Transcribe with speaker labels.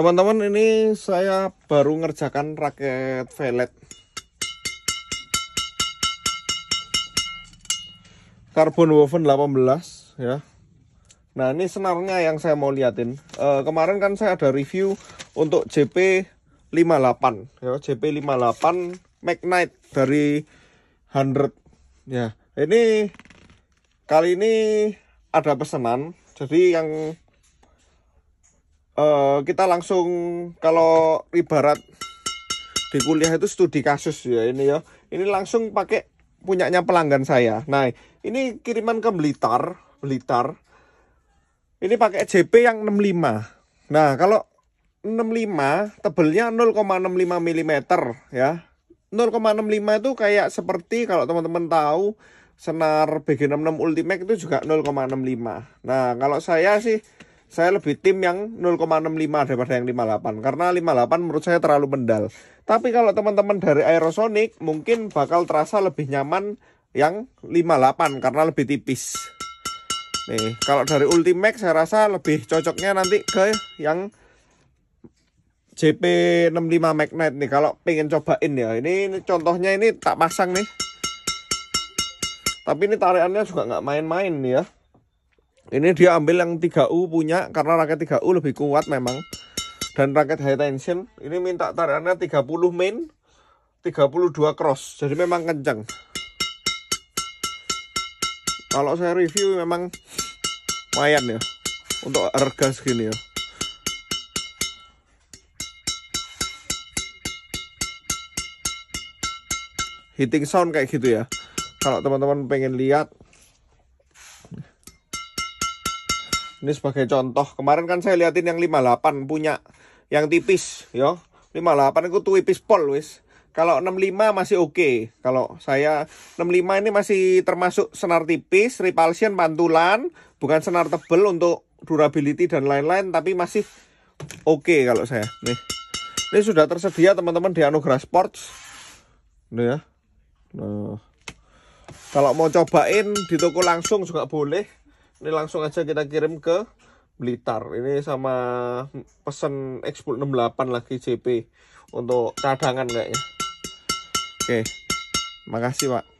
Speaker 1: teman-teman ini saya baru ngerjakan raket velet carbon woven 18 ya nah ini senarnya yang saya mau liatin e, kemarin kan saya ada review untuk JP58 ya JP58 Magnite dari 100 ya ini kali ini ada pesanan jadi yang uh, kita langsung kalau ibarat di kuliah itu studi kasus ya ini ya. Ini langsung pakai punyanya pelanggan saya. Nah, ini kiriman ke Blitar, Blitar. Ini pakai JP yang 65. Nah, kalau 65 tebelnya 0,65 mm ya. 0,65 itu kayak seperti kalau teman-teman tahu senar BG66 Ultimate itu juga 0,65. Nah, kalau saya sih saya lebih tim yang 0,65 daripada yang 58 karena 58 menurut saya terlalu mendal. Tapi kalau teman-teman dari Aerosonic mungkin bakal terasa lebih nyaman yang 58 karena lebih tipis. Nih, kalau dari Ultimax saya rasa lebih cocoknya nanti ke yang JP65 Magnet nih kalau pengen cobain ya. Ini, ini contohnya ini tak pasang nih. Tapi ini tariannya juga nggak main-main nih ya. Ini dia ambil yang 3U punya karena raket 3U lebih kuat memang. Dan raket high tension ini minta tarikannya 30 main, 32 cross. Jadi memang kencang. Kalau saya review memang lumayan ya untuk harga segini ya. Hitting sound kayak gitu ya. Kalau teman-teman pengen lihat Ini sebagai contoh. Kemarin kan saya liatin yang 58 punya yang tipis, yo. 58 itu tipis pol wis. Kalau 65 masih oke. Okay. Kalau saya 65 ini masih termasuk senar tipis, repulsion pantulan, bukan senar tebel untuk durability dan lain-lain tapi masih oke okay kalau saya. Nih. Ini sudah tersedia teman-teman di Anugerah Sports. Ini ya. Nah. Kalau mau cobain di toko langsung juga boleh ini langsung aja kita kirim ke Blitar ini sama pesen ekspor 68 lagi JP untuk cadangan kayaknya oke makasih pak